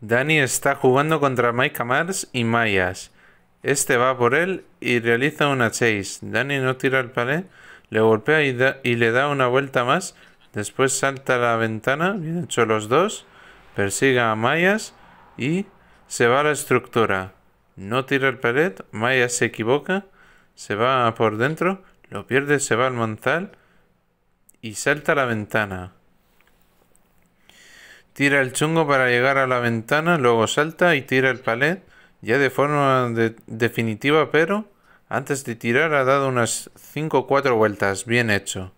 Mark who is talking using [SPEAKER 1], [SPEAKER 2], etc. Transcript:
[SPEAKER 1] Dani está jugando contra Mike Mars y Mayas. Este va por él y realiza una chase. Dani no tira el palé, le golpea y, le da una vuelta más. Después salta a la ventana, bien hecho los dos. Persiga a Mayas y se va a la estructura. No tira el palet, Mayas se equivoca, se va por dentro, lo pierde, se va al manzal y salta a la ventana tira el chungo para llegar a la ventana, luego salta y tira el palet, ya de forma definitiva, pero antes de tirar ha dado unas 5 o 4 vueltas, bien hecho.